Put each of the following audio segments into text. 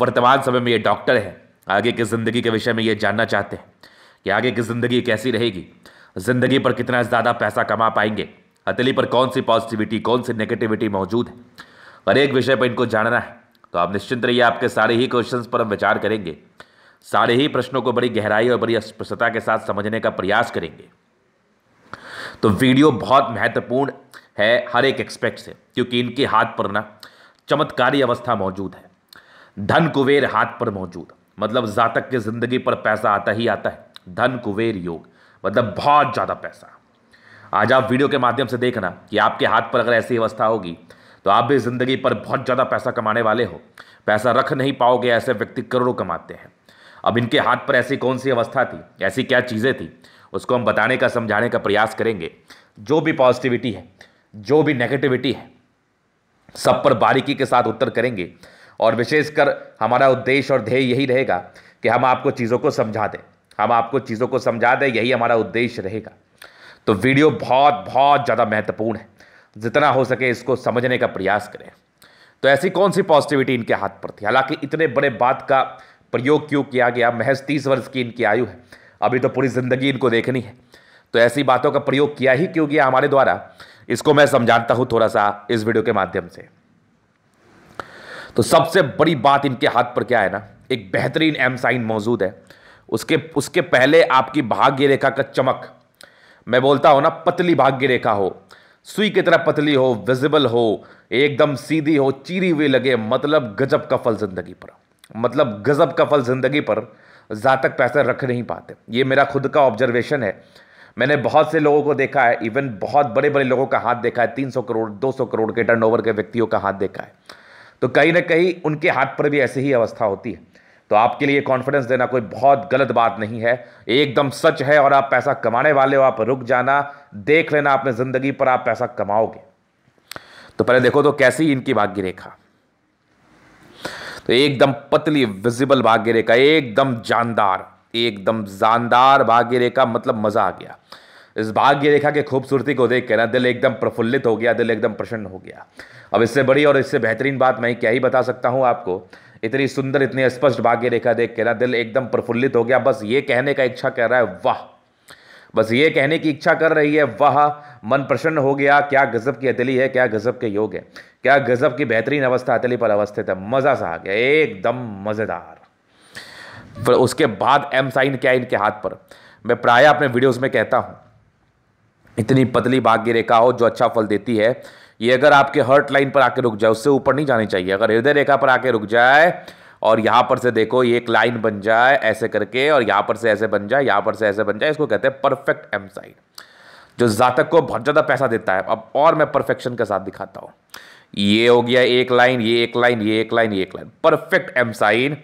वर्तमान समय में ये डॉक्टर हैं आगे की ज़िंदगी के विषय में ये जानना चाहते हैं कि आगे की ज़िंदगी कैसी रहेगी ज़िंदगी पर कितना ज़्यादा पैसा कमा पाएंगे हथेली पर कौन सी पॉजिटिविटी कौन सी नेगेटिविटी मौजूद है हर एक विषय पर इनको जानना है तो आप निश्चिंत रहिए आपके सारे ही क्वेश्चंस पर हम विचार करेंगे सारे ही प्रश्नों को बड़ी गहराई और बड़ी स्पष्टता के साथ समझने का प्रयास करेंगे तो वीडियो बहुत महत्वपूर्ण है हर एक एक्सपेक्ट से क्योंकि इनके हाथ पर ना चमत्कारी अवस्था मौजूद है धन कुबेर हाथ पर मौजूद मतलब जातक की ज़िंदगी पर पैसा आता ही आता है धन कुबेर योग मतलब बहुत ज़्यादा पैसा आज आप वीडियो के माध्यम से देखना कि आपके हाथ पर अगर ऐसी अवस्था होगी तो आप भी ज़िंदगी पर बहुत ज़्यादा पैसा कमाने वाले हो पैसा रख नहीं पाओगे ऐसे व्यक्ति करोड़ों कमाते हैं अब इनके हाथ पर ऐसी कौन सी अवस्था थी ऐसी क्या चीज़ें थी उसको हम बताने का समझाने का प्रयास करेंगे जो भी पॉजिटिविटी है जो भी नेगेटिविटी है सब पर बारीकी के साथ उत्तर करेंगे और विशेषकर हमारा उद्देश्य और ध्येय यही रहेगा कि हम आपको चीज़ों को समझा दें हम आपको चीज़ों को समझा दें यही हमारा उद्देश्य रहेगा तो वीडियो बहुत बहुत ज़्यादा महत्वपूर्ण है जितना हो सके इसको समझने का प्रयास करें तो ऐसी कौन सी पॉजिटिविटी इनके हाथ पर थी हालांकि इतने बड़े बात का प्रयोग क्यों किया गया महज तीस वर्ष की इनकी आयु है अभी तो पूरी ज़िंदगी इनको देखनी है तो ऐसी बातों का प्रयोग किया ही क्यों किया हमारे द्वारा इसको मैं समझाता हूँ थोड़ा सा इस वीडियो के माध्यम से तो सबसे बड़ी बात इनके हाथ पर क्या है ना एक बेहतरीन एम साइन मौजूद है उसके उसके पहले आपकी भाग्य रेखा का चमक मैं बोलता हूं ना पतली भाग्य रेखा हो सुई की तरह पतली हो विजिबल हो एकदम सीधी हो चीरी हुई लगे मतलब गजब का फल जिंदगी पर मतलब गजब का फल जिंदगी पर जातक पैसा रख नहीं पाते ये मेरा खुद का ऑब्जर्वेशन है मैंने बहुत से लोगों को देखा है इवन बहुत बड़े बड़े लोगों का हाथ देखा है 300 करोड़ 200 करोड़ के टर्नओवर के व्यक्तियों का हाथ देखा है तो कहीं ना कहीं उनके हाथ पर भी ऐसी ही अवस्था होती है तो आपके लिए कॉन्फिडेंस देना कोई बहुत गलत बात नहीं है एकदम सच है और आप पैसा कमाने वाले हो आप रुक जाना देख लेना अपने ज़िंदगी पर आप पैसा कमाओगे तो पहले देखो तो कैसी इनकी भाग्य रेखा तो एकदम पतली विजिबल भाग्य रेखा एकदम जानदार एकदम जानदार भाग्य रेखा मतलब मज़ा आ गया इस भाग्य रेखा की खूबसूरती को देख के ना दिल एकदम प्रफुल्लित हो गया दिल एकदम प्रसन्न हो गया अब इससे बड़ी और इससे बेहतरीन बात मैं क्या ही बता सकता हूँ आपको इतनी सुंदर इतनी स्पष्ट भाग्य रेखा देख के ना दिल एकदम प्रफुल्लित हो गया बस ये कहने का इच्छा कर रहा है वाह बस ये कहने की इच्छा कर रही है वह मन प्रसन्न हो गया क्या गजब की अतली है क्या गजब के योग है क्या गजब की बेहतरीन अवस्था अतली पर अवस्थित है मज़ा सा आ गया एकदम मज़ेदार फिर उसके बाद एम साइन क्या इनके हाथ पर मैं प्राय अपने वीडियोस में कहता हूँ इतनी पतली भाग्य रेखा हो जो अच्छा फल देती है ये अगर आपके हर्ट लाइन पर आके रुक जाए उससे ऊपर नहीं जानी चाहिए अगर हृदय रेखा पर आके रुक जाए और यहाँ पर से देखो ये एक लाइन बन जाए ऐसे करके और यहाँ पर से ऐसे बन जाए यहाँ पर से ऐसे बन जाए इसको कहते हैं परफेक्ट एम साइन जो जातक को बहुत ज़्यादा पैसा देता है अब और मैं परफेक्शन के साथ दिखाता हूँ ये हो गया एक लाइन ये एक लाइन ये एक लाइन ये एक लाइन परफेक्ट एम साइन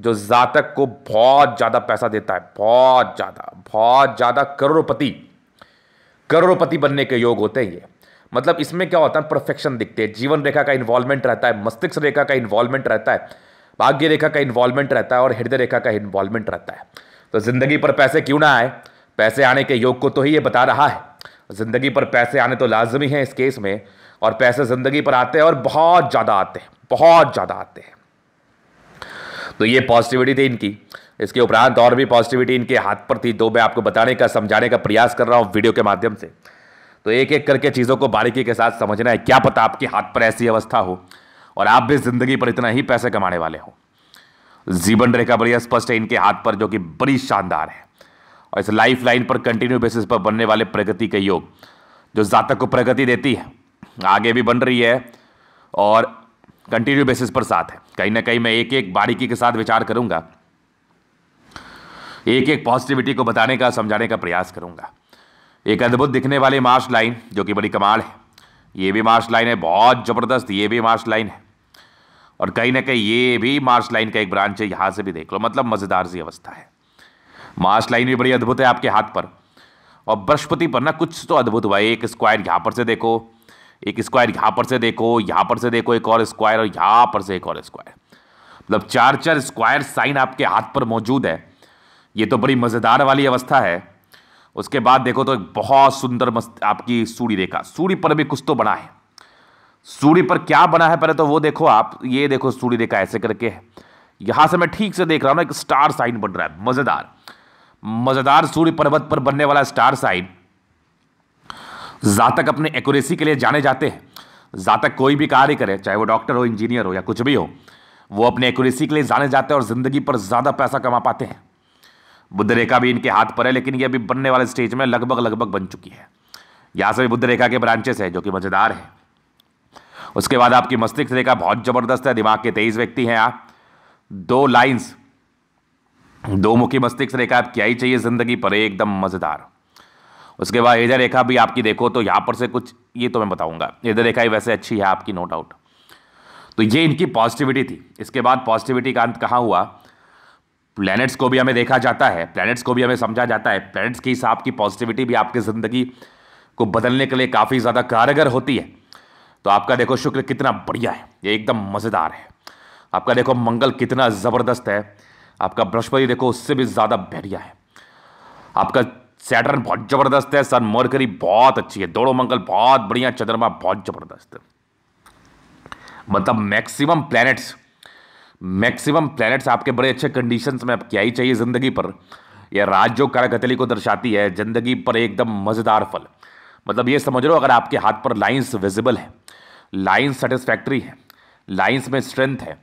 जो जातक को बहुत ज़्यादा पैसा देता है बहुत ज़्यादा बहुत ज़्यादा करोड़पति करोड़पति बनने के योग होते हैं ये मतलब इसमें क्या होता है परफेक्शन दिखते हैं जीवन रेखा का इन्वॉल्वमेंट रहता है मस्तिष्क रेखा का इन्वॉल्वमेंट रहता है भाग्य रेखा का इन्वॉल्वमेंट रहता है और हृदय रेखा का इन्वॉल्वमेंट रहता है तो ज़िंदगी पर पैसे क्यों ना आए पैसे आने के योग को तो ही ये बता रहा है ज़िंदगी पर पैसे आने तो लाजमी हैं इस केस में और पैसे ज़िंदगी पर आते हैं और बहुत ज़्यादा आते हैं बहुत ज़्यादा आते हैं तो ये पॉजिटिविटी थी इनकी इसके उपरांत और भी पॉजिटिविटी इनके हाथ पर थी दो तो मैं आपको बताने का समझाने का प्रयास कर रहा हूँ वीडियो के माध्यम से तो एक एक करके चीज़ों को बारीकी के साथ समझना है क्या पता आपके हाथ पर ऐसी अवस्था हो और आप भी ज़िंदगी पर इतना ही पैसे कमाने वाले हो जीवन रेखा बढ़िया स्पष्ट है इनके हाथ पर जो कि बड़ी शानदार है और इस लाइफ लाइन पर कंटिन्यू बेसिस पर बनने वाले प्रगति के योग जो जातक को प्रगति देती है आगे भी बन रही है और कंटिन्यू बेसिस पर साथ है कहीं ना कहीं मैं एक एक बारीकी के साथ विचार करूंगा एक एक पॉजिटिविटी को बताने का समझाने का प्रयास करूंगा एक अद्भुत दिखने वाली मार्श लाइन जो कि बड़ी कमाल है ये भी मार्श लाइन है बहुत ज़बरदस्त ये भी मार्श लाइन है और कहीं ना कहीं ये भी मार्श लाइन का एक ब्रांच है यहां से भी देख लो मतलब मज़ेदार सी अवस्था है मार्श लाइन भी बड़ी अद्भुत है आपके हाथ पर और बृहस्पति पर ना कुछ तो अद्भुत हुआ है एक स्क्वायर यहाँ पर से देखो एक स्क्वायर यहाँ पर से देखो यहाँ पर से देखो एक और स्क्वायर और यहाँ पर से एक और स्क्वायर मतलब चार चार स्क्वायर साइन आपके हाथ पर मौजूद है ये तो बड़ी मज़ेदार वाली अवस्था है उसके बाद देखो तो एक बहुत सुंदर मस्त आपकी सूर्य रेखा सूर्य पर भी कुछ तो बना है सूर्य पर क्या बना है पहले तो वो देखो आप ये देखो सूर्य रेखा ऐसे करके है यहां से मैं ठीक से देख रहा हूं ना एक स्टार साइन बन रहा है मज़ेदार मज़ेदार सूर्य पर्वत पर बनने वाला स्टार साइन जातक अपने एक्यूरेसी के लिए जाने जाते हैं जातक कोई भी कार्य करे चाहे वो डॉक्टर हो इंजीनियर हो या कुछ भी हो वो अपने एक्यूरेसी के लिए जाने जाते हैं और ज़िंदगी पर ज़्यादा पैसा कमा पाते हैं बुद्ध रेखा भी इनके हाथ पर है लेकिन ये अभी बनने वाले स्टेज में लगभग लगभग बन चुकी है यहाँ से भी बुद्ध रेखा के ब्रांचेस है जो कि मज़ेदार है उसके बाद आपकी मस्तिष्क रेखा बहुत ज़बरदस्त है दिमाग के तेईस व्यक्ति हैं आप दो लाइंस दो मुखी मस्तिष्क रेखा आप क्या ही चाहिए ज़िंदगी पर एकदम मज़ेदार उसके बाद हृदय रेखा भी आपकी देखो तो यहां पर से कुछ ये तो मैं बताऊंगा हृदय रेखा ही वैसे अच्छी है आपकी नो डाउट तो ये इनकी पॉजिटिविटी थी इसके बाद पॉजिटिविटी का अंत कहाँ हुआ प्लैनेट्स को भी हमें देखा जाता है प्लैनेट्स को भी हमें समझा जाता है प्लैनेट्स के हिसाब की पॉजिटिविटी भी आपकी ज़िंदगी को बदलने के लिए काफ़ी ज़्यादा कारगर होती है तो आपका देखो शुक्र कितना बढ़िया है ये एकदम मज़ेदार है आपका देखो मंगल कितना ज़बरदस्त है आपका बृहस्पति देखो उससे भी ज़्यादा बढ़िया है आपका सैटर्न बहुत ज़बरदस्त है सन मरकरी बहुत अच्छी है दोनों मंगल बहुत बढ़िया चंद्रमा बहुत ज़बरदस्त है मतलब मैक्सिमम प्लैनेट्स मैक्सिमम प्लैनेट्स आपके बड़े अच्छे कंडीशंस में आप क्या ही चाहिए ज़िंदगी पर यह राज जो करागतली को दर्शाती है ज़िंदगी पर एकदम मज़ेदार फल मतलब ये समझ लो अगर आपके हाथ पर लाइंस विजिबल है लाइंस सेटिस्फैक्ट्री है लाइंस में स्ट्रेंथ है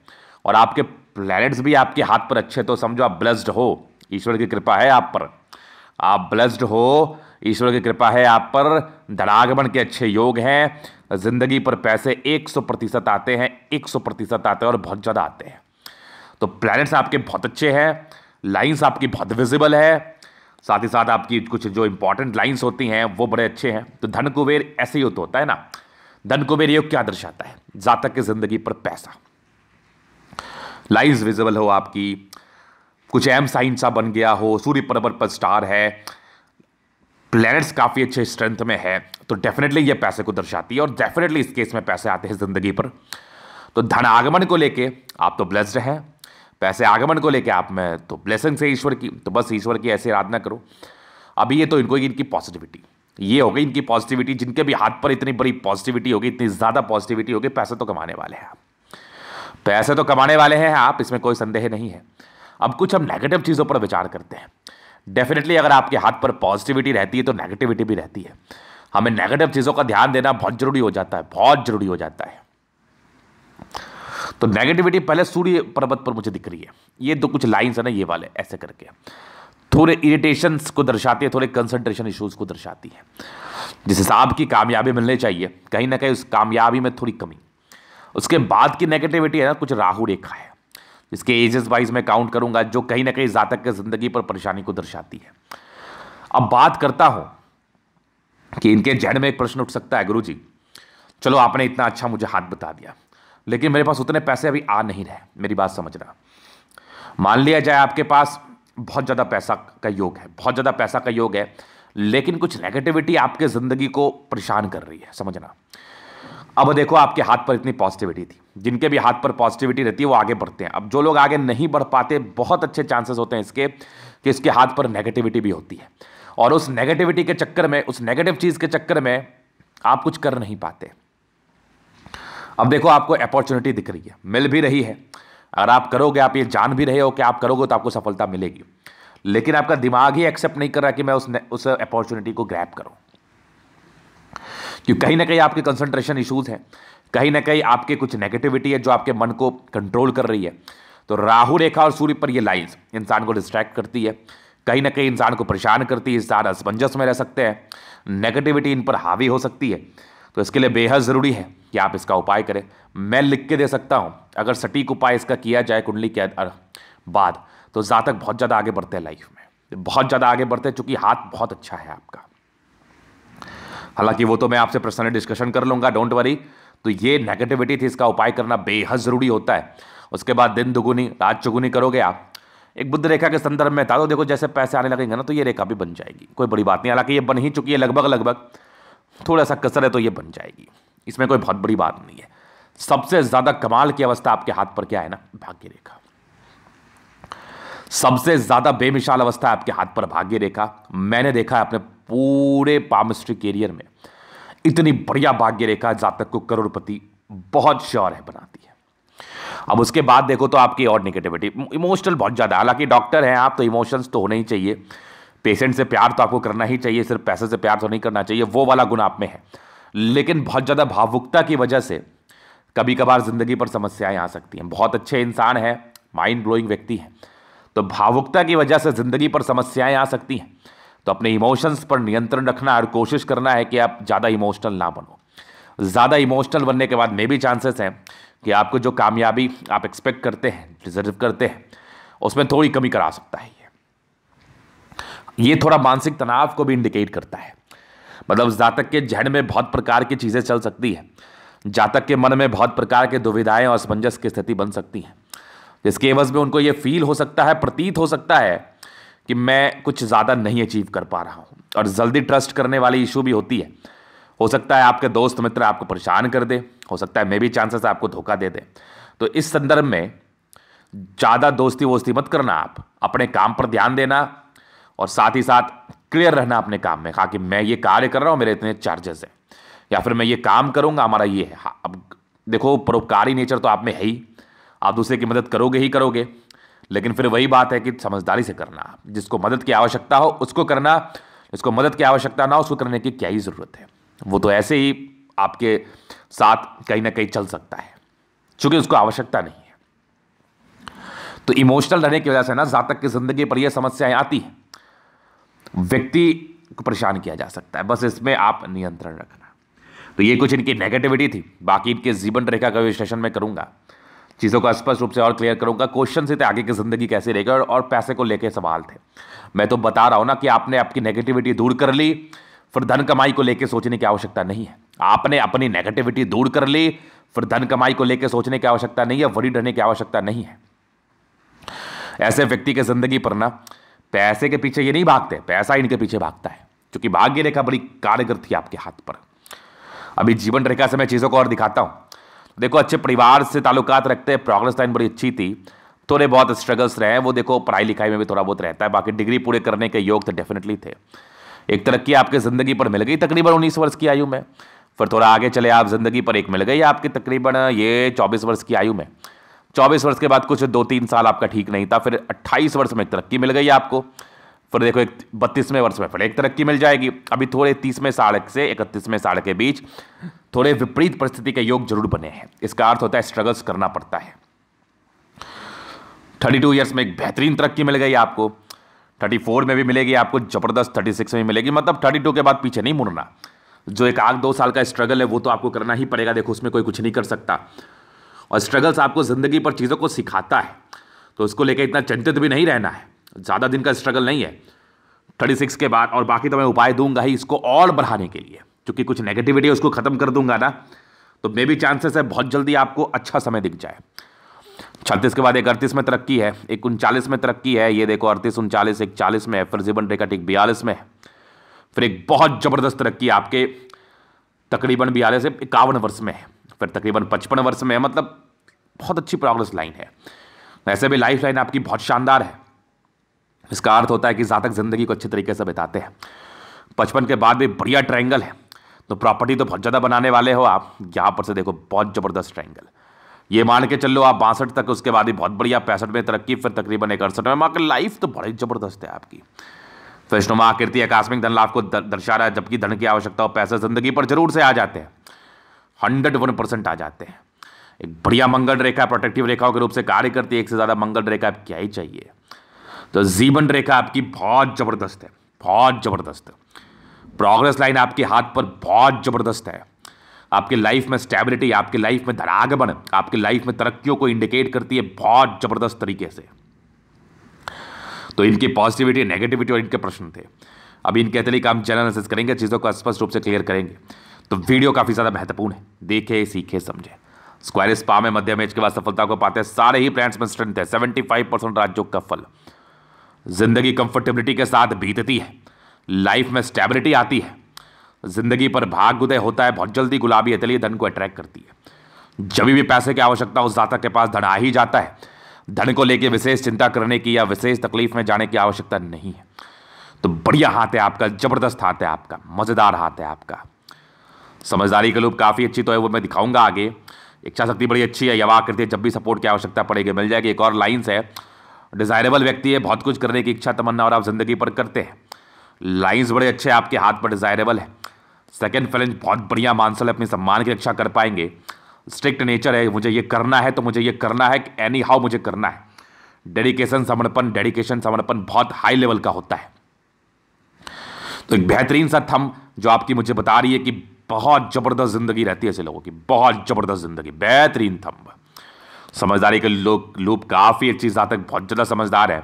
और आपके प्लैनेट्स भी आपके हाथ पर अच्छे तो समझो आप ब्लस्ड हो ईश्वर की कृपा है आप पर आप ब्लस्ड हो ईश्वर की कृपा है आप पर धनागमन के अच्छे योग हैं ज़िंदगी पर पैसे 100 प्रतिशत आते हैं 100 प्रतिशत आते हैं और बहुत ज़्यादा आते हैं तो प्लैनेट्स आपके बहुत अच्छे हैं लाइंस आपकी बहुत विजिबल है साथ ही साथ आपकी कुछ जो इंपॉर्टेंट लाइंस होती हैं वो बड़े अच्छे हैं तो धन कुबेर ऐसे तो होता है ना धन कुबेर योग क्या दर्शाता है जातक की जिंदगी पर पैसा लाइंस विजिबल हो आपकी कुछ एम साइन सा बन गया हो सूर्य पर्वत पर स्टार है प्लैनेट्स काफ़ी अच्छे स्ट्रेंथ में है तो डेफिनेटली ये पैसे को दर्शाती है और डेफिनेटली इस केस में पैसे आते हैं ज़िंदगी पर तो धन आगमन को लेके आप तो ब्लेस्ड हैं पैसे आगमन को लेकर आप में तो ब्लेसिंग से ईश्वर की तो बस ईश्वर की ऐसी आराधना करो अभी ये तो इनको इनकी पॉजिटिविटी ये हो गई इनकी पॉजिटिविटी जिनके भी हाथ पर इतनी बड़ी पॉजिटिविटी होगी इतनी ज़्यादा पॉजिटिविटी होगी पैसे तो कमाने वाले हैं आप पैसे तो कमाने वाले हैं आप इसमें कोई संदेह नहीं है अब कुछ हम नेगेटिव चीज़ों पर विचार करते हैं डेफिनेटली अगर आपके हाथ पर पॉजिटिविटी रहती है तो नेगेटिविटी भी रहती है हमें नेगेटिव चीज़ों का ध्यान देना बहुत ज़रूरी हो जाता है बहुत ज़रूरी हो जाता है तो नेगेटिविटी पहले सूर्य पर्वत पर मुझे दिख रही है ये दो कुछ लाइन्स है ना ये वाले ऐसे करके थोड़े इरिटेशन को दर्शाती है थोड़े कंसंट्रेशन इश्यूज़ को दर्शाती है जिस हिसाब की कामयाबी मिलने चाहिए कहीं ना कहीं उस कामयाबी में थोड़ी कमी उसके बाद की नेगेटिविटी है ना कुछ राहु रेखा है जिसके एजेस वाइज मैं काउंट करूंगा जो कहीं ना कहीं जातक के ज़िंदगी पर परेशानी को दर्शाती है अब बात करता हूं कि इनके जड़ में एक प्रश्न उठ सकता है गुरु जी चलो आपने इतना अच्छा मुझे हाथ बता दिया लेकिन मेरे पास उतने पैसे अभी आ नहीं रहे मेरी बात समझना मान लिया जाए आपके पास बहुत ज़्यादा पैसा का योग है बहुत ज़्यादा पैसा का योग है लेकिन कुछ नेगेटिविटी आपके ज़िंदगी को परेशान कर रही है समझना अब देखो आपके हाथ पर इतनी पॉजिटिविटी थी जिनके भी हाथ पर पॉजिटिविटी रहती है वो आगे बढ़ते हैं अब जो लोग आगे नहीं बढ़ पाते बहुत अच्छे चांसेस होते हैं इसके कि इसके हाथ पर नेगेटिविटी भी होती है और उस नेगेटिविटी के चक्कर में उस नेगेटिव चीज़ के चक्कर में आप कुछ कर नहीं पाते अब देखो आपको अपॉर्चुनिटी दिख रही है मिल भी रही है अगर आप करोगे आप ये जान भी रहे हो कि आप करोगे तो आपको सफलता मिलेगी लेकिन आपका दिमाग ही एक्सेप्ट नहीं कर रहा कि मैं उस उस अपॉर्चुनिटी को ग्रैप करूं क्योंकि कहीं ना कहीं आपके कंसंट्रेशन इशूज़ हैं कहीं ना कहीं आपके कुछ नेगेटिविटी है जो आपके मन को कंट्रोल कर रही है तो राहु रेखा और सूर्य पर ये लाइन्स इंसान को डिस्ट्रैक्ट करती है कहीं ना कहीं इंसान को परेशान करती है इंसान असमंजस में रह सकते हैं नेगेटिविटी इन पर हावी हो सकती है तो इसके लिए बेहद ज़रूरी है कि आप इसका उपाय करें मैं लिख के दे सकता हूँ अगर सटीक उपाय इसका किया जाए कुंडली के बाद तो जातक बहुत ज़्यादा आगे बढ़ते हैं लाइफ में बहुत ज़्यादा आगे बढ़ते हैं चूँकि हाथ बहुत अच्छा है आपका हालांकि वो तो मैं आपसे पर्सनली डिस्कशन कर लूँगा डोंट वरी तो ये नेगेटिविटी थी इसका उपाय करना बेहद ज़रूरी होता है उसके बाद दिन दुगुनी रात चुगुनी करोगे आप एक बुद्ध रेखा के संदर्भ में था तो देखो जैसे पैसे आने लगेंगे ना तो ये रेखा भी बन जाएगी कोई बड़ी बात नहीं हालांकि ये बन ही चुकी है लगभग लगभग थोड़ा सा कसर है तो ये बन जाएगी इसमें कोई बहुत बड़ी बात नहीं है सबसे ज़्यादा कमाल की अवस्था आपके हाथ पर क्या है ना भाग्य रेखा सबसे ज़्यादा बेमिसाल अवस्था आपके हाथ पर भाग्य रेखा मैंने देखा है अपने पूरे पामिस्ट्री कैरियर में इतनी बढ़िया भाग्य रेखा जातक को करोड़पति बहुत श्योर है बनाती है अब उसके बाद देखो तो आपकी और निगेटिविटी इमोशनल बहुत ज़्यादा हालांकि डॉक्टर हैं आप तो इमोशंस तो होने ही चाहिए पेशेंट से प्यार तो आपको करना ही चाहिए सिर्फ पैसे से प्यार तो नहीं करना चाहिए वो वाला गुण आप में है लेकिन बहुत ज़्यादा भावुकता की वजह से कभी कभार ज़िंदगी पर समस्याएं आ सकती हैं बहुत अच्छे इंसान हैं माइंड ब्लोइंग व्यक्ति हैं तो भावुकता की वजह से ज़िंदगी पर समस्याएं आ सकती हैं तो अपने इमोशंस पर नियंत्रण रखना और कोशिश करना है कि आप ज़्यादा इमोशनल ना बनो ज़्यादा इमोशनल बनने के बाद मे भी चांसेस हैं कि आपको जो कामयाबी आप एक्सपेक्ट करते हैं डिजर्व करते हैं उसमें थोड़ी कमी करा सकता है ये थोड़ा मानसिक तनाव को भी इंडिकेट करता है मतलब जातक के जहन में बहुत प्रकार की चीज़ें चल सकती हैं जातक के मन में बहुत प्रकार के दुविधाएं और असमंजस की स्थिति बन सकती हैं जिसके एवज में उनको ये फील हो सकता है प्रतीत हो सकता है कि मैं कुछ ज़्यादा नहीं अचीव कर पा रहा हूँ और जल्दी ट्रस्ट करने वाली इशू भी होती है हो सकता है आपके दोस्त मित्र आपको परेशान कर दे हो सकता है मे भी चांसेस आपको धोखा दे दे तो इस संदर्भ में ज़्यादा दोस्ती वोस्ती मत करना आप अपने काम पर ध्यान देना और साथ ही साथ क्लियर रहना अपने काम में कहा कि मैं ये कार्य कर रहा हूँ मेरे इतने चार्जेस हैं या फिर मैं ये काम करूँगा हमारा ये है हाँ अब देखो परोपकारी नेचर तो आप में है ही आप दूसरे की मदद करोगे ही करोगे लेकिन फिर वही बात है कि समझदारी से करना जिसको मदद की आवश्यकता हो उसको करना जिसको मदद की आवश्यकता ना हो उसको करने की क्या ही ज़रूरत है वो तो ऐसे ही आपके साथ कहीं ना कहीं चल सकता है चूंकि उसको आवश्यकता नहीं है तो इमोशनल रहने की वजह से ना जातक की ज़िंदगी पर यह समस्याएं आती हैं व्यक्ति को परेशान किया जा सकता है बस इसमें आप नियंत्रण रखना तो ये कुछ इनकी नेगेटिविटी थी बाकी इनके जीवन रेखा का विश्लेषण मैं करूँगा चीज़ों को स्पष्ट रूप से और क्लियर करूंगा क्वेश्चन से थे तो आगे की ज़िंदगी कैसे रहेगी और, और पैसे को लेकर सवाल थे मैं तो बता रहा हूँ ना कि आपने आपकी नेगेटिविटी दूर कर ली फिर धन कमाई को लेकर सोचने की आवश्यकता नहीं है आपने अपनी नेगेटिविटी दूर कर ली फिर धन कमाई को लेकर सोचने की आवश्यकता नहीं है वरी डरने की आवश्यकता नहीं है ऐसे व्यक्ति के ज़िंदगी पर ना पैसे के पीछे ये नहीं भागते पैसा इनके पीछे भागता है क्योंकि भाग्य रेखा बड़ी कारगर थी आपके हाथ पर अभी जीवन रेखा से मैं चीज़ों को और दिखाता हूं देखो अच्छे परिवार से ताल्लुकात रखते हैं प्रोग्रेस लाइन बड़ी अच्छी थी थोड़े बहुत स्ट्रगल्स रहे हैं वो देखो पढ़ाई लिखाई में भी थोड़ा बहुत रहता है बाकी डिग्री पूरे करने के योग तो डेफिनेटली थे एक तरक्की आपकी ज़िंदगी पर मिल गई तकरीबन उन्नीस वर्ष की आयु में फिर थोड़ा आगे चले आप ज़िंदगी पर एक मिल गई आपकी तकरीबन ये चौबीस वर्ष की आयु में चौबीस वर्ष के बाद कुछ दो तीन साल आपका ठीक नहीं था फिर अट्ठाईस वर्ष में एक तरक्की मिल गई आपको फिर देखो एक बत्तीसवें वर्ष में फिर एक तरक्की मिल जाएगी अभी थोड़े तीसवें साल से इकतीसवें साल के बीच थोड़े विपरीत परिस्थिति के योग जरूर बने हैं इसका अर्थ होता है स्ट्रगल्स करना पड़ता है थर्टी टू ईयर्स में एक बेहतरीन तरक्की मिल गई आपको थर्टी फोर में भी मिलेगी आपको जबरदस्त थर्टी सिक्स में भी मिलेगी मतलब थर्टी टू के बाद पीछे नहीं मुड़ना जो एक आग दो साल का स्ट्रगल है वो तो आपको करना ही पड़ेगा देखो उसमें कोई कुछ नहीं कर सकता और स्ट्रगल्स आपको ज़िंदगी पर चीज़ों को सिखाता है तो उसको लेकर इतना चिंतित भी नहीं रहना है ज़्यादा दिन का स्ट्रगल नहीं है थर्टी सिक्स के बाद और बाकी तो मैं उपाय दूंगा ही इसको और बढ़ाने के लिए क्योंकि कुछ नेगेटिविटी उसको ख़त्म कर दूंगा ना तो मे बी चांसेस है बहुत जल्दी आपको अच्छा समय दिख जाए छत्तीस के बाद एक अड़तीस में तरक्की है एक उनचालीस में तरक्की है ये देखो अड़तीस उनचालीस एक चालीस में है फिर जीवन रेखा ठीक बयालीस में है फिर एक बहुत ज़बरदस्त तरक्की आपके तकरीबन बयालीस से इक्यावन वर्ष में है फिर तकरीबन पचपन वर्ष में मतलब बहुत अच्छी प्रोग्रेस लाइन है वैसे भी लाइफ लाइन आपकी बहुत शानदार है इसका अर्थ होता है कि जातक ज़िंदगी को अच्छे तरीके से बिताते हैं पचपन के बाद भी बढ़िया ट्रायंगल है तो प्रॉपर्टी तो बहुत ज़्यादा बनाने वाले हो आप यहाँ पर से देखो बहुत ज़बरदस्त ट्रायंगल ये मान के चलो आप बासठ तक उसके बाद ही बहुत बढ़िया पैंसठ में तरक्की फिर तकरीबन एक अड़सठ में मगर लाइफ तो बड़ी ज़बरदस्त है आपकी तो आकृति आकस्मिक धन लाभ को दर्शा रहा है जबकि धन की आवश्यकता हो पैसे ज़िंदगी पर जरूर से आ जाते हैं हंड्रेड वन परसेंट आ जाते हैं एक बढ़िया मंगल रेखा प्रोटेक्टिव रेखाओं के रूप से कार्य करती है एक से ज़्यादा मंगल रेखा आप क्या ही चाहिए तो जीवन रेखा आपकी बहुत ज़बरदस्त है बहुत ज़बरदस्त प्रोग्रेस लाइन आपके हाथ पर बहुत ज़बरदस्त है आपके लाइफ में स्टेबिलिटी आपके लाइफ में धरागमन आपके लाइफ में तरक्कियों को इंडिकेट करती है बहुत ज़बरदस्त तरीके से तो इनकी पॉजिटिविटी नेगेटिविटी और इनके प्रश्न थे अब इनके अतिरिक्त हम जनरल करेंगे चीज़ों को स्पष्ट रूप से क्लियर करेंगे तो वीडियो काफ़ी ज़्यादा महत्वपूर्ण है देखे सीखे समझे स्क्वायर स्पा में मध्य एज के बाद सफलता को पाते हैं सारे ही प्लान्स में स्ट्रेंथ है सेवेंटी फाइव परसेंट राज्यों का फल जिंदगी कंफर्टेबिलिटी के साथ बीतती है लाइफ में स्टेबिलिटी आती है जिंदगी पर भाग उदय होता है बहुत जल्दी गुलाबी हथेली धन को अट्रैक्ट करती है जब भी पैसे की आवश्यकता उस जातक के पास धन आ ही जाता है धन को लेकर विशेष चिंता करने की या विशेष तकलीफ में जाने की आवश्यकता नहीं है तो बढ़िया हाथ है आपका जबरदस्त हाथ है आपका मज़ेदार हाथ है आपका समझदारी के लोग काफ़ी अच्छी तो है वो मैं दिखाऊंगा आगे इच्छा शक्ति बड़ी अच्छी है यवा करती है जब भी सपोर्ट की आवश्यकता पड़ेगी मिल जाएगी एक और लाइन्स है डिज़ायरेबल व्यक्ति है बहुत कुछ करने की इच्छा तमन्ना और आप ज़िंदगी पर करते हैं लाइन्स बड़े अच्छे आपके हाथ पर डिज़ायरेबल है सेकेंड फैलेंज बहुत बढ़िया मानसल है अपने सम्मान की रक्षा कर पाएंगे स्ट्रिक्ट नेचर है मुझे ये करना है तो मुझे ये करना है एनी हाउ मुझे करना है डेडिकेशन समर्पण डेडिकेशन समर्पण बहुत हाई लेवल का होता है तो एक बेहतरीन सा थम जो आपकी मुझे बता रही है कि बहुत ज़बरदस्त ज़िंदगी रहती है ऐसे लोगों की बहुत ज़बरदस्त ज़िंदगी बेहतरीन थम्ब समझदारी के लोग लूप काफ़ी अच्छी साथ तक बहुत ज़्यादा समझदार है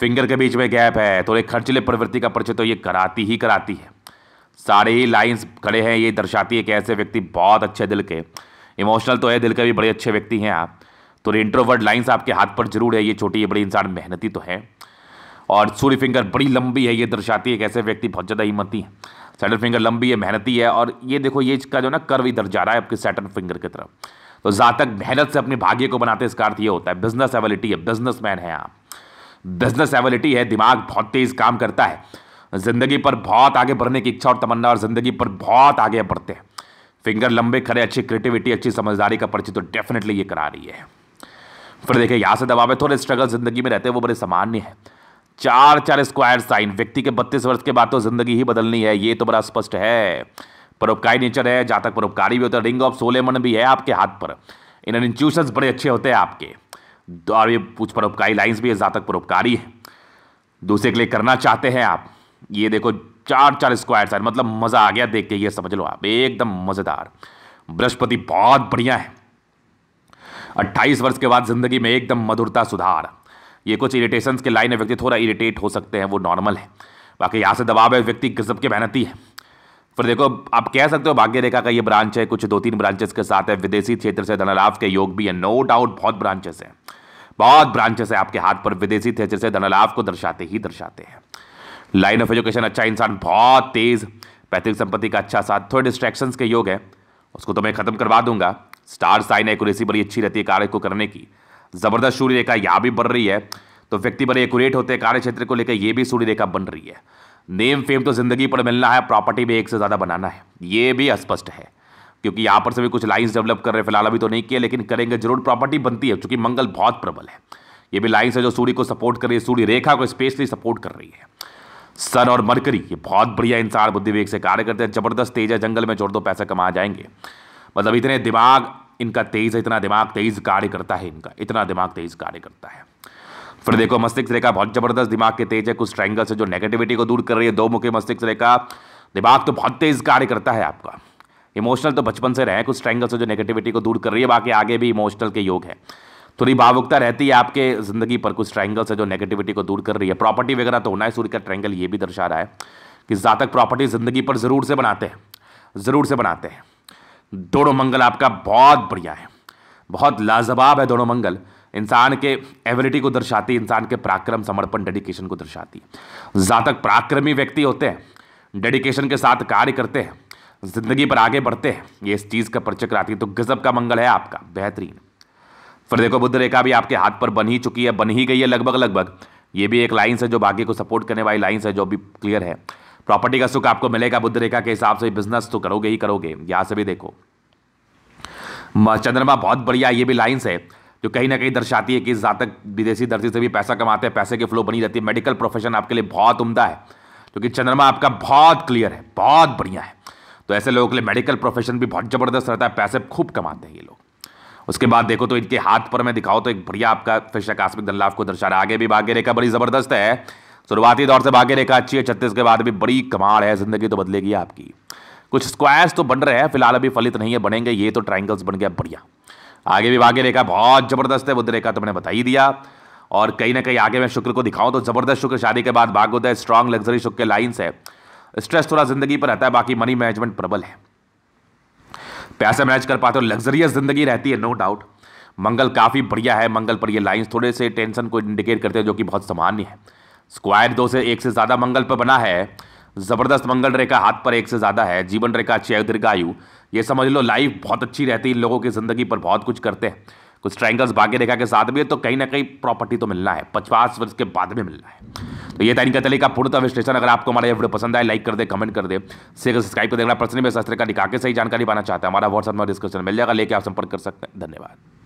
फिंगर के बीच में गैप है थोड़े खर्चले प्रवृत्ति का परिचय तो ये कराती ही कराती है सारे ही लाइन्स खड़े हैं ये दर्शाती है कि ऐसे व्यक्ति बहुत अच्छे दिल के इमोशनल तो है दिल के भी बड़े अच्छे व्यक्ति हैं आप तो इंट्रोवर्ड लाइन्स आपके हाथ पर जरूर है ये छोटी ये बड़ी इंसान मेहनती तो है और सूर्य फिंगर बड़ी लंबी है ये दर्शाती है कि ऐसे व्यक्ति बहुत ज़्यादा हिम्मती हैं सेटन फिंगर लंबी है मेहनती है और ये देखो ये इसका जो ना कर्व इधर जा रहा है आपके सेटन फिंगर की तरफ तो जातक मेहनत से अपने भाग्य को बनाते इसका अर्थ ये होता है बिजनेस एबिलिटी है बिजनेस मैन है आप बिजनेस एबिलिटी है दिमाग बहुत तेज काम करता है ज़िंदगी पर बहुत आगे बढ़ने की इच्छा और तमन्ना और ज़िंदगी पर बहुत आगे बढ़ते हैं फिंगर लंबे खड़े अच्छी क्रिएटिविटी अच्छी समझदारी का परिचय तो डेफिनेटली ये करा रही है फिर देखिए यहाँ से दबाव है थोड़े स्ट्रगल ज़िंदगी में रहते हैं वो बड़े सामान्य है चार चार स्क्वायर साइन व्यक्ति के बत्तीस वर्ष के बाद तो जिंदगी ही बदलनी है ये तो बड़ा स्पष्ट है परोपकारी नेचर है जातक परोपकारी भी होता है रिंग ऑफ सोलेमन भी है आपके हाथ पर इन इंस्टीट्यूशन बड़े अच्छे होते हैं आपके तो और ये कुछ परोपकारी लाइन्स भी है जातक परोपकारी है दूसरे के लिए करना चाहते हैं आप ये देखो चार चार स्क्वायर साइन मतलब मज़ा आ गया देख के ये समझ लो आप एकदम मज़ेदार बृहस्पति बहुत बढ़िया है अट्ठाईस वर्ष के बाद जिंदगी में एकदम मधुरता सुधार ये कुछ इरीटेशन के लाइन है व्यक्ति थोड़ा इरीटेट हो सकते हैं वो नॉर्मल है बाकी यहाँ से दबाव है व्यक्ति गजब के मेहनती है फिर देखो आप कह सकते हो भाग्य रेखा का ये ब्रांच है कुछ दो तीन ब्रांचेस के साथ है विदेशी क्षेत्र से धनलाभ के योग भी है नो डाउट बहुत ब्रांचेस हैं बहुत ब्रांचेस है आपके हाथ पर विदेशी क्षेत्र से धनलाभ को दर्शाते ही दर्शाते हैं लाइन ऑफ एजुकेशन अच्छा इंसान बहुत तेज़ पैतृक संपत्ति का अच्छा साथ थोड़े डिस्ट्रैक्शन के योग है उसको तो मैं ख़त्म करवा दूंगा स्टार साइन एक्यूरेसी बड़ी अच्छी रहती है कार्य को करने की ज़बरदस्त सूर्य रेखा यहाँ भी बढ़ रही है तो व्यक्ति बड़े एकट होते हैं कार्य क्षेत्र को लेकर ये भी सूर्य रेखा बन रही है नेम फेम तो ज़िंदगी पर मिलना है प्रॉपर्टी भी एक से ज़्यादा बनाना है ये भी स्पष्ट है क्योंकि यहाँ पर सभी कुछ लाइन्स डेवलप कर रहे हैं फिलहाल अभी तो नहीं किया लेकिन करेंगे जरूर प्रॉपर्टी बनती है चूंकि मंगल बहुत प्रबल है ये भी लाइन्स है जो सूर्य को सपोर्ट कर रही है सूर्य रेखा को स्पेशली सपोर्ट कर रही है सन और मरकरी ये बहुत बढ़िया इंसान बुद्धि से कार्य करते हैं जबरदस्त तेज है जंगल में जोड़ दो पैसा कमा जाएंगे मतलब इतने दिमाग इनका तेज इतना दिमाग तेज कार्य करता है इनका इतना दिमाग तेज कार्य करता है फिर देखो मस्तिष्क रेखा बहुत जबरदस्त दिमाग के तेज है कुछ ट्रैंगल से जो नेगेटिविटी को दूर कर रही है दो मुखी मस्तिष्क रेखा दिमाग तो बहुत तेज कार्य करता है आपका इमोशनल तो बचपन से रहे कुछ ट्रैंगल से जो नेगेटिविटी को दूर कर रही है बाकी आगे भी इमोशनल के योग है थोड़ी भावुकता रहती है आपके ज़िंदगी पर कुछ ट्रैंगल से जो नेगेटिविटी को दूर कर रही है प्रॉपर्टी वगैरह तो होना है सूर्य का ट्रैंगल ये भी दर्शा रहा है कि जातक प्रॉपर्टी ज़िंदगी पर ज़रूर से बनाते हैं ज़रूर से बनाते हैं दोनों मंगल आपका बहुत बढ़िया है बहुत लाजवाब है दोनों मंगल इंसान के एबिलिटी को दर्शाती इंसान के पराक्रम समर्पण डेडिकेशन को दर्शाती है पराक्रमी व्यक्ति होते हैं डेडिकेशन के साथ कार्य करते हैं ज़िंदगी पर आगे बढ़ते हैं ये इस चीज़ का परिचय कराती है तो गज़ब का मंगल है आपका बेहतरीन फिर देखो बुद्ध रेखा भी आपके हाथ पर बन ही चुकी है बन ही गई है लगभग लगभग ये भी एक लाइन्स है जो भाग्य को सपोर्ट करने वाली लाइन्स है जो भी क्लियर है प्रॉपर्टी का सुख आपको मिलेगा बुद्ध रेखा के हिसाब से बिजनेस तो करोगे ही करोगे यहां से भी देखो चंद्रमा बहुत बढ़िया ये भी लाइन्स है जो कहीं ना कहीं दर्शाती है कि जातक विदेशी धरती से भी पैसा कमाते हैं पैसे की फ्लो बनी रहती है मेडिकल प्रोफेशन आपके लिए बहुत उमदा है क्योंकि चंद्रमा आपका बहुत क्लियर है बहुत बढ़िया है तो ऐसे लोगों के लिए मेडिकल प्रोफेशन भी बहुत ज़बरदस्त रहता है पैसे खूब कमाते हैं ये लोग उसके बाद देखो तो इनके हाथ पर मैं दिखाओ तो एक बढ़िया आपका फिर आकस्मिक धन लाभ को दर्शा रहा है आगे भी भाग्य रेखा बड़ी ज़बरदस्त है शुरुआती दौर से भाग्य रेखा अच्छी है छत्तीस के बाद भी बड़ी कमाड़ है जिंदगी तो बदलेगी आपकी कुछ स्क्वायर्स तो बन रहे हैं फिलहाल अभी फलित नहीं है बनेंगे ये तो ट्राइंगल्स बन गया बढ़िया आगे भी भाग्य रेखा बहुत जबरदस्त है बुद्ध रेखा तो मैंने बता ही दिया और कहीं ना कहीं आगे मैं शुक्र को दिखाऊं तो जबरदस्त शुक्र शादी के बाद है स्ट्रांग लग्जरी शुक्र के लाइन्स है स्ट्रेस थोड़ा जिंदगी पर रहता है बाकी मनी मैनेजमेंट प्रबल है पैसे मैनेज कर पाते हो लग्जरियस जिंदगी रहती है नो डाउट मंगल काफ़ी बढ़िया है मंगल पर ये लाइन्स थोड़े से टेंशन को इंडिकेट करते हैं जो कि बहुत सामान्य है स्क्वायर दो से एक से ज़्यादा मंगल पर बना है ज़बरदस्त मंगल रेखा हाथ पर एक से ज़्यादा है जीवन रेखा अच्छी है दीर्घायु ये समझ लो लाइफ बहुत अच्छी रहती है लोगों की ज़िंदगी पर बहुत कुछ करते हैं कुछ ट्राइंगल्स भाग्य रेखा के साथ भी है तो कहीं ना कहीं प्रॉपर्टी तो मिलना है पचास वर्ष के बाद में मिलना है तो ये तरीका तरीका पूर्णतः विश्लेषण अगर आपको हमारा ये वीडियो पसंद आए लाइक कर दे कमेंट कर दे शेयर सब्सक्राइब कर देना प्रश्न में शस्त्र का निकाह के सही जानकारी पाना चाहता है हमारा व्हाट्सएप में डिस्कशन मिल जाएगा लेकर आप संपर्क कर सकते हैं धन्यवाद